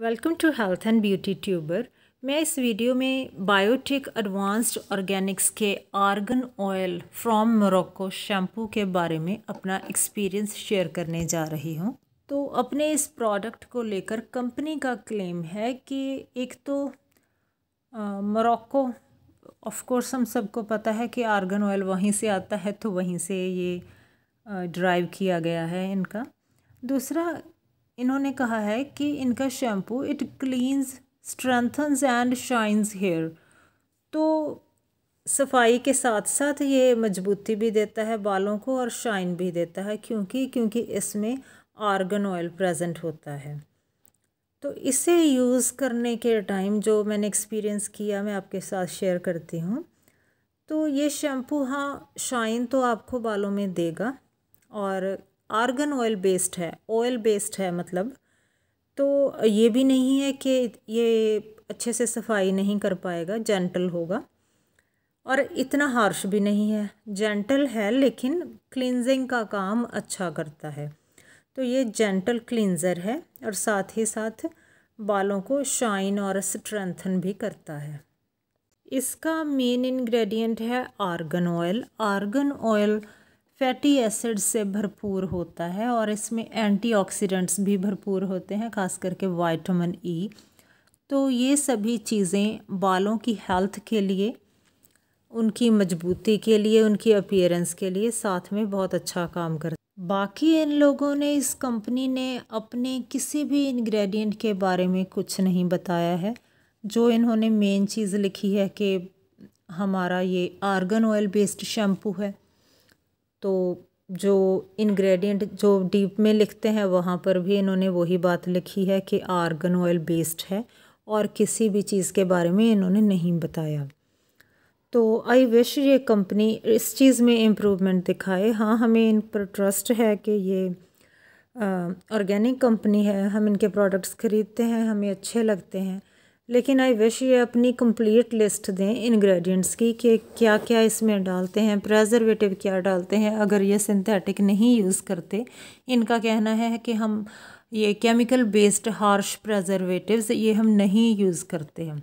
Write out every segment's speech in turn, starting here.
Welcome to health and beauty tuber मैं इस video में बायोटिक एडवांस्ड ऑर्गेनिक्स के argan oil from Morocco shampoo के बारे में अपना एक्सपीरियंस शेयर करने जा रही हूँ तो अपने इस प्रोडक्ट को लेकर कंपनी का क्लेम है कि एक तो मोरक्को ऑफ कोर्स हम सबको पता है कि आर्गन ऑयल वहीं से आता है तो वहीं से ये ड्राइव किया गया है इनका दूसरा इन्होंने कहा है कि इनका shampoo it cleanses strengthens and shines hair तो सफाई के साथ साथ ये मजबूती भी देता है बालों को और शाइन भी देता है क्योंकि क्योंकि इसमें आर्गन ऑयल प्रेजेंट होता है तो इसे यूज़ करने के टाइम जो मैंने एक्सपीरियंस किया मैं आपके साथ शेयर करती हूँ तो ये शैम्पू हाँ शाइन तो आपको बालों में देगा और आर्गन ऑयल बेस्ड है ऑयल बेस्ड है मतलब तो ये भी नहीं है कि ये अच्छे से सफाई नहीं कर पाएगा जेंटल होगा और इतना हार्श भी नहीं है जेंटल है लेकिन क्लिनजिंग का काम अच्छा करता है तो ये जेंटल क्लिनज़र है और साथ ही साथ बालों को शाइन और स्ट्रेंथन भी करता है इसका मेन इंग्रेडिएंट है argan oil argan oil fatty acid से भरपूर होता है और इसमें एंटीऑक्सीडेंट्स भी भरपूर होते हैं खास करके वाइटामिन ई e। तो ये सभी चीज़ें बालों की हेल्थ के लिए उनकी मजबूती के लिए उनकी अपीयरेंस के लिए साथ में बहुत अच्छा काम करते बाकी इन लोगों ने इस कंपनी ने अपने किसी भी इंग्रेडिएंट के बारे में कुछ नहीं बताया है जो इन्होंने मेन चीज़ लिखी है कि हमारा ये आर्गन ऑयल बेस्ड शैम्पू है तो जो इंग्रेडिएंट जो डीप में लिखते हैं वहाँ पर भी इन्होंने वही बात लिखी है कि आर्गन ऑयल बेस्ड है और किसी भी चीज़ के बारे में इन्होंने नहीं बताया तो आई विश ये कंपनी इस चीज़ में इम्प्रूवमेंट दिखाए हाँ हमें इन पर ट्रस्ट है कि ये ऑर्गेनिक कंपनी है हम इनके प्रोडक्ट्स ख़रीदते हैं हमें अच्छे लगते हैं लेकिन आई विश ये अपनी कंप्लीट लिस्ट दें इंग्रेडिएंट्स की कि क्या क्या इसमें डालते हैं प्रेजर्वेटिव क्या डालते हैं अगर ये सिंथेटिक नहीं यूज़ करते इनका कहना है कि हम ये केमिकल बेस्ड हार्श प्रेजर्वेटिव्स ये हम नहीं यूज़ करते हैं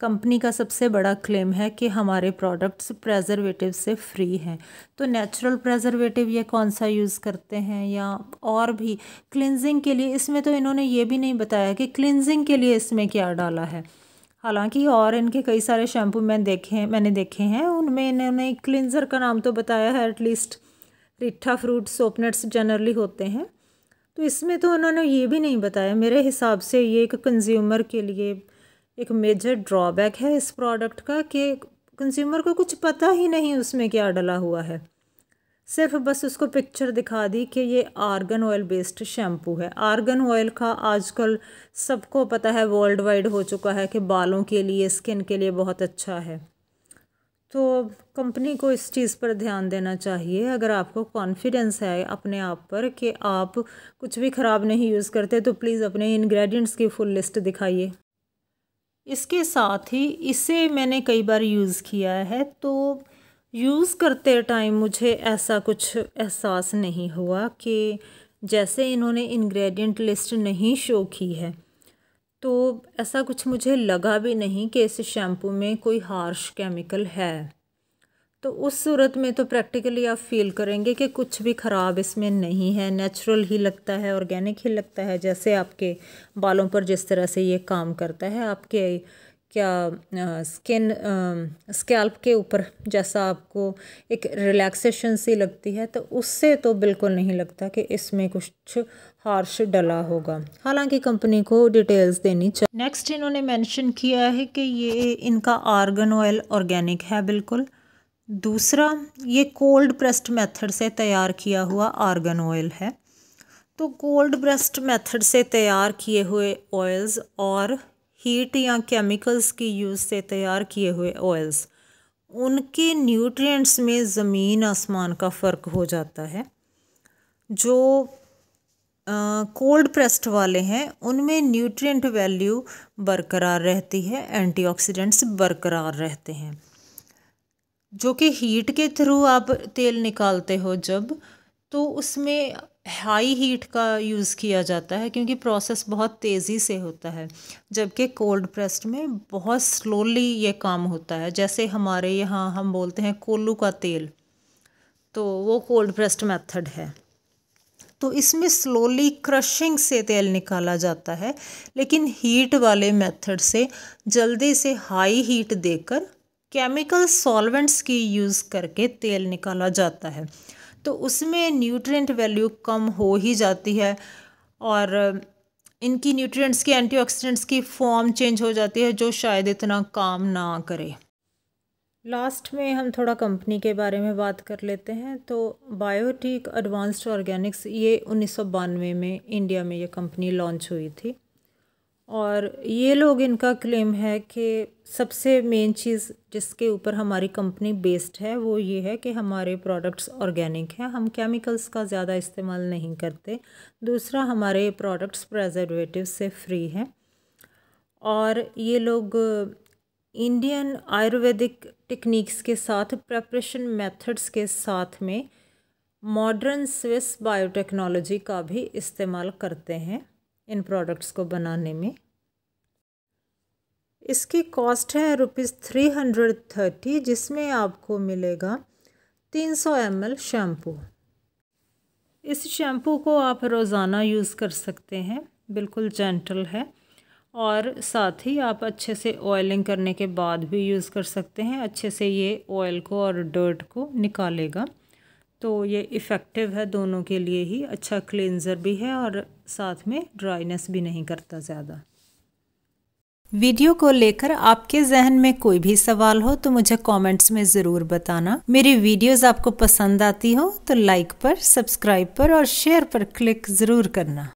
कंपनी का सबसे बड़ा क्लेम है कि हमारे प्रोडक्ट्स प्रेजर्वेटिव से फ्री हैं तो नेचुरल प्रेजर्वेटिव ये कौन सा यूज़ करते हैं या और भी क्लिनजिंग के लिए इसमें तो इन्होंने ये भी नहीं बताया कि क्लिनजिंग के लिए इसमें क्या डाला है हालांकि और इनके कई सारे शैम्पू मैं देखे मैंने देखे हैं उनमें इन्होंने क्लिनज़र का नाम तो बताया है एटलीस्ट रिट्ठा फ्रूट सोपनट्स जनरली होते हैं तो इसमें तो उन्होंने ये भी नहीं बताया मेरे हिसाब से ये एक कंज्यूमर के लिए एक मेजर ड्रॉबैक है इस प्रोडक्ट का कि कंज्यूमर को कुछ पता ही नहीं उसमें क्या डला हुआ है सिर्फ बस उसको पिक्चर दिखा दी कि ये आर्गन ऑयल बेस्ड शैम्पू है आर्गन ऑयल का आजकल सबको पता है वर्ल्ड वाइड हो चुका है कि बालों के लिए स्किन के लिए बहुत अच्छा है तो कंपनी को इस चीज़ पर ध्यान देना चाहिए अगर आपको कॉन्फिडेंस है अपने आप पर कि आप कुछ भी ख़राब नहीं यूज़ करते तो प्लीज़ अपने इन्ग्रेडियंट्स की फुल लिस्ट दिखाइए इसके साथ ही इसे मैंने कई बार यूज़ किया है तो यूज़ करते टाइम मुझे ऐसा कुछ एहसास नहीं हुआ कि जैसे इन्होंने इंग्रेडिएंट लिस्ट नहीं शो की है तो ऐसा कुछ मुझे लगा भी नहीं कि इस शैम्पू में कोई हार्श केमिकल है तो उस सूरत में तो प्रैक्टिकली आप फील करेंगे कि कुछ भी ख़राब इसमें नहीं है नेचुरल ही लगता है ऑर्गेनिक ही लगता है जैसे आपके बालों पर जिस तरह से ये काम करता है आपके क्या स्किन स्कैल्प के ऊपर जैसा आपको एक रिलैक्सेशन सी लगती है तो उससे तो बिल्कुल नहीं लगता कि इसमें कुछ हार्श डला होगा हालांकि कंपनी को डिटेल्स देनी चाहिए नेक्स्ट इन्होंने मेंशन किया है कि ये इनका आर्गन ऑयल ऑर्गेनिक है बिल्कुल दूसरा ये कोल्ड प्रेस्ड मेथड से तैयार किया हुआ आर्गन ऑयल है तो कोल्ड ब्रेस्ट मेथड से तैयार किए हुए ऑयल्स और हीट या केमिकल्स की यूज़ से तैयार किए हुए ऑयल्स उनके न्यूट्रिएंट्स में ज़मीन आसमान का फ़र्क हो जाता है जो कोल्ड प्रेस्ड वाले हैं उनमें न्यूट्रिएंट वैल्यू बरकरार रहती है एंटीऑक्सीडेंट्स बरकरार रहते हैं जो कि हीट के थ्रू आप तेल निकालते हो जब तो उसमें हाई हीट का यूज़ किया जाता है क्योंकि प्रोसेस बहुत तेज़ी से होता है जबकि कोल्ड प्रेस्ड में बहुत स्लोली ये काम होता है जैसे हमारे यहाँ हम बोलते हैं कोल्लू का तेल तो वो कोल्ड प्रेस्ड मेथड है तो इसमें स्लोली क्रशिंग से तेल निकाला जाता है लेकिन हीट वाले मेथड से जल्दी से हाई हीट देकर केमिकल सॉल्वेंट्स की यूज़ करके तेल निकाला जाता है तो उसमें न्यूट्रिएंट वैल्यू कम हो ही जाती है और इनकी न्यूट्रिएंट्स की एंटीऑक्सीडेंट्स की फॉर्म चेंज हो जाती है जो शायद इतना काम ना करे लास्ट में हम थोड़ा कंपनी के बारे में बात कर लेते हैं तो बायोटिक एडवांस्ड ऑर्गेनिक्स ये उन्नीस में इंडिया में ये कंपनी लॉन्च हुई थी और ये लोग इनका क्लेम है कि सबसे मेन चीज़ जिसके ऊपर हमारी कंपनी बेस्ड है वो ये है कि हमारे प्रोडक्ट्स ऑर्गेनिक हैं हम केमिकल्स का ज़्यादा इस्तेमाल नहीं करते दूसरा हमारे प्रोडक्ट्स प्रज़र्वेटिव से फ्री हैं और ये लोग इंडियन आयुर्वेदिक टेक्निक्स के साथ प्रेपरेशन मेथड्स के साथ में मॉडर्न स्विस बायोटेक्नोलॉजी का भी इस्तेमाल करते हैं इन प्रोडक्ट्स को बनाने में इसकी कॉस्ट है रुपीज़ थ्री हंड्रेड थर्टी जिसमें आपको मिलेगा तीन सौ एम एल शैम्पू इस शैम्पू को आप रोज़ाना यूज़ कर सकते हैं बिल्कुल जेंटल है और साथ ही आप अच्छे से ऑयलिंग करने के बाद भी यूज़ कर सकते हैं अच्छे से ये ऑयल को और डर्ट को निकालेगा तो ये इफ़ेक्टिव है दोनों के लिए ही अच्छा क्लेंज़र भी है और साथ में ड्राइनेस भी नहीं करता ज़्यादा वीडियो को लेकर आपके जहन में कोई भी सवाल हो तो मुझे कमेंट्स में ज़रूर बताना मेरी वीडियोस आपको पसंद आती हो तो लाइक पर सब्सक्राइब पर और शेयर पर क्लिक ज़रूर करना